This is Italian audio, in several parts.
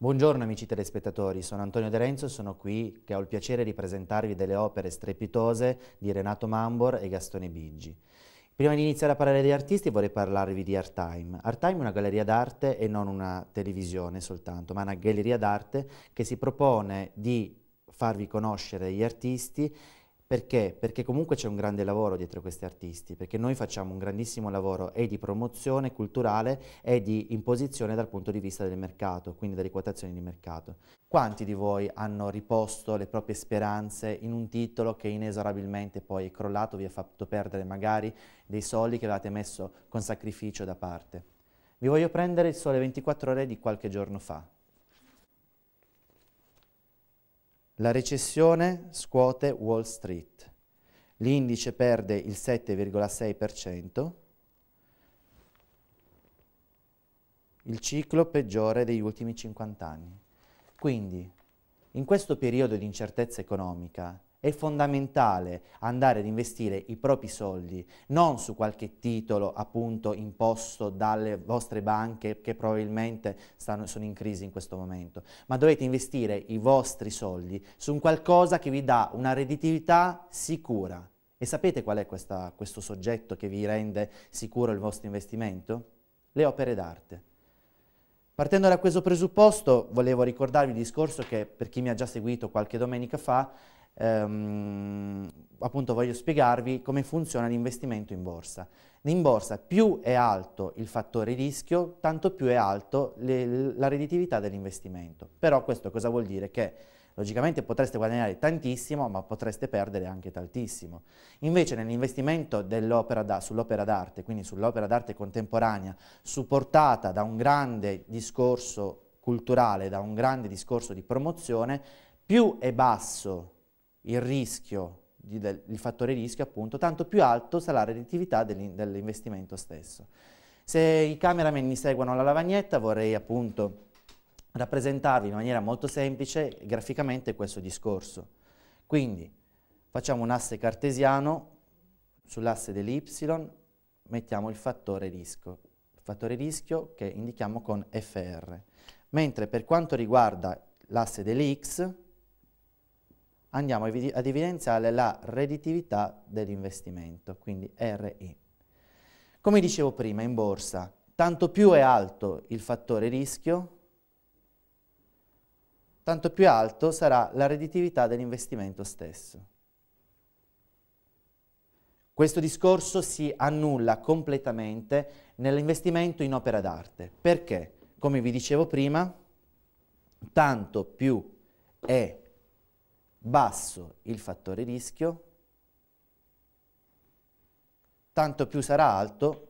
Buongiorno amici telespettatori, sono Antonio De Renzo e sono qui che ho il piacere di presentarvi delle opere strepitose di Renato Mambor e Gastone Biggi. Prima di iniziare a parlare di artisti vorrei parlarvi di Art Time. Art Time è una galleria d'arte e non una televisione soltanto, ma una galleria d'arte che si propone di farvi conoscere gli artisti perché? Perché comunque c'è un grande lavoro dietro questi artisti, perché noi facciamo un grandissimo lavoro e di promozione culturale e di imposizione dal punto di vista del mercato, quindi delle quotazioni di mercato. Quanti di voi hanno riposto le proprie speranze in un titolo che inesorabilmente poi è crollato, vi ha fatto perdere magari dei soldi che avevate messo con sacrificio da parte? Vi voglio prendere il sole 24 ore di qualche giorno fa, La recessione scuote Wall Street. L'indice perde il 7,6%, il ciclo peggiore degli ultimi 50 anni. Quindi, in questo periodo di incertezza economica, è fondamentale andare ad investire i propri soldi non su qualche titolo appunto imposto dalle vostre banche che probabilmente stanno, sono in crisi in questo momento, ma dovete investire i vostri soldi su un qualcosa che vi dà una redditività sicura. E sapete qual è questa, questo soggetto che vi rende sicuro il vostro investimento? Le opere d'arte. Partendo da questo presupposto, volevo ricordarvi il discorso che per chi mi ha già seguito qualche domenica fa, ehm, appunto voglio spiegarvi come funziona l'investimento in borsa. In borsa più è alto il fattore rischio, tanto più è alto le, la redditività dell'investimento. Però questo cosa vuol dire? Che logicamente potreste guadagnare tantissimo, ma potreste perdere anche tantissimo. Invece nell'investimento sull'opera d'arte, quindi sull'opera d'arte contemporanea, supportata da un grande discorso culturale, da un grande discorso di promozione, più è basso il rischio, il fattore rischio appunto, tanto più alto sarà la redditività dell'investimento stesso. Se i cameraman mi seguono alla lavagnetta vorrei appunto rappresentarvi in maniera molto semplice graficamente questo discorso. Quindi facciamo un asse cartesiano sull'asse dell'y, mettiamo il fattore rischio, il fattore rischio che indichiamo con FR. Mentre per quanto riguarda l'asse dell'X, andiamo ad evidenziare la redditività dell'investimento, quindi RI. Come dicevo prima, in borsa, tanto più è alto il fattore rischio, tanto più alto sarà la redditività dell'investimento stesso. Questo discorso si annulla completamente nell'investimento in opera d'arte, perché, come vi dicevo prima, tanto più è basso il fattore rischio, tanto più sarà alto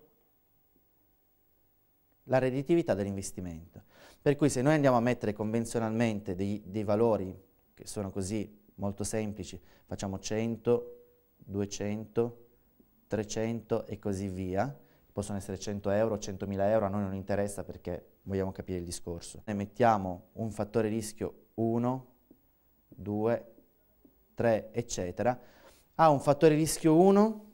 la redditività dell'investimento. Per cui se noi andiamo a mettere convenzionalmente dei, dei valori che sono così molto semplici, facciamo 100, 200, 300 e così via, possono essere 100 euro, 100.000 euro, a noi non interessa perché vogliamo capire il discorso. Ne mettiamo un fattore rischio 1, 2, 3, 3, eccetera, a un fattore rischio 1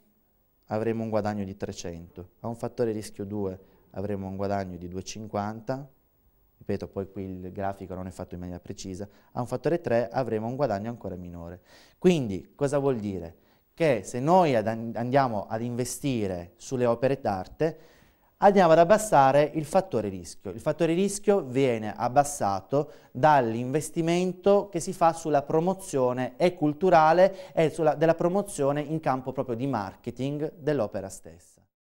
avremo un guadagno di 300, a un fattore rischio 2 avremo un guadagno di 250, ripeto poi qui il grafico non è fatto in maniera precisa, a un fattore 3 avremo un guadagno ancora minore. Quindi cosa vuol dire? Che se noi ad andiamo ad investire sulle opere d'arte, andiamo ad abbassare il fattore rischio. Il fattore rischio viene abbassato dall'investimento che si fa sulla promozione e culturale e sulla, della promozione in campo proprio di marketing dell'opera stessa.